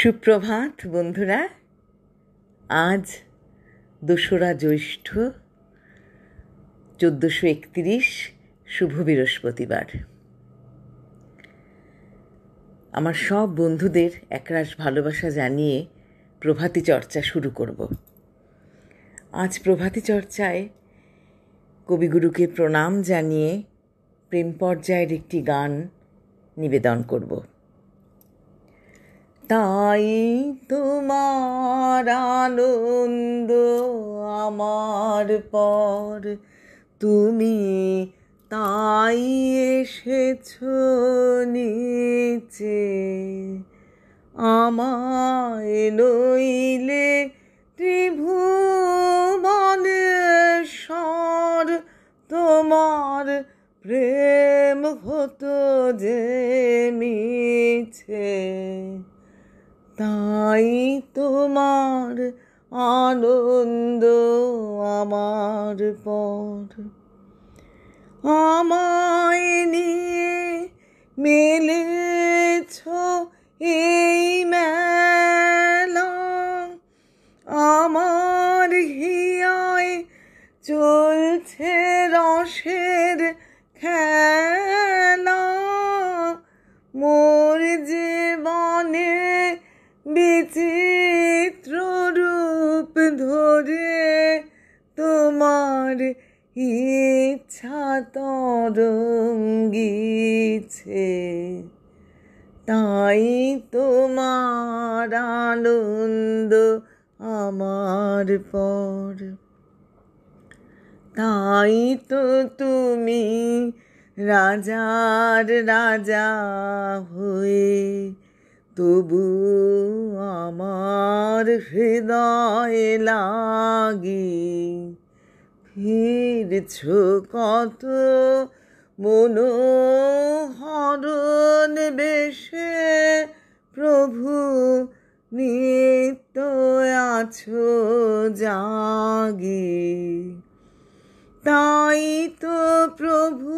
সুপ্রভাত বন্ধুরা আজ দোসরা জ্যৈষ্ঠ চোদ্দোশো একত্রিশ শুভ বৃহস্পতিবার আমার সব বন্ধুদের একরাশ ভালোবাসা জানিয়ে প্রভাতী চর্চা শুরু করব আজ প্রভাতী চর্চায় কবিগুরুকে প্রণাম জানিয়ে প্রেম পর্যায়ের একটি গান নিবেদন করবো তাই তোমার আনন্দ আমার পর তুমি তাই এসেছ নিচে আমায় নইলে সর তোমার প্রেম হতো যে মিছে তাই তোমার আনন্দ আমার পর আমায় নিয়ে মেলেছ এই মেলা আমার হিয়ায় চলছে রসের খেলা বিচিত্র রূপ ধরে তোমার ইচ্ছা তরঙ্গিছে তাই তোমার আনন্দ আমার পর তাই তো তুমি রাজার রাজা হয়ে তবু আমার হৃদয় লাগি ফিরছ কত হরণ বেশে প্রভু নিত্য আছো জাগি তাই তো প্রভু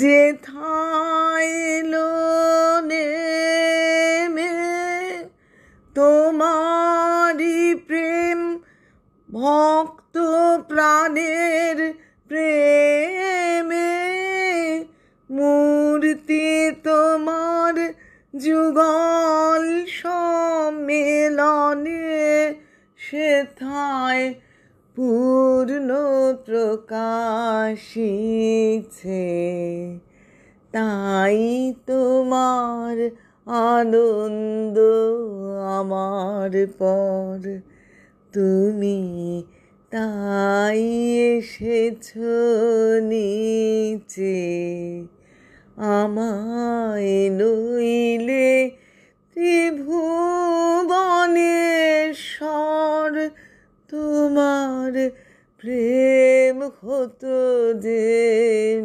যে থাই ভক্ত প্রাণের প্রেমে মূর্তি তোমার যুগল সম্মেলনে সেথায় পূর্ণ প্রকাশিছে তাই তোমার আনন্দ আমার পর তুমি তাই এসেছ নিচে আমায় নইলে ত্রিভুবনেশ্বর তোমার প্রেম হতো যে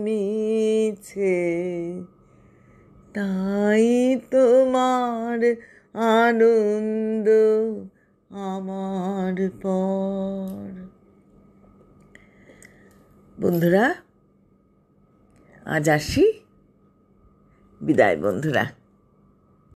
মিছে তাই তোমার আনন্দ আমার পর বন্ধুরা আজ আসি বিদায় বন্ধুরা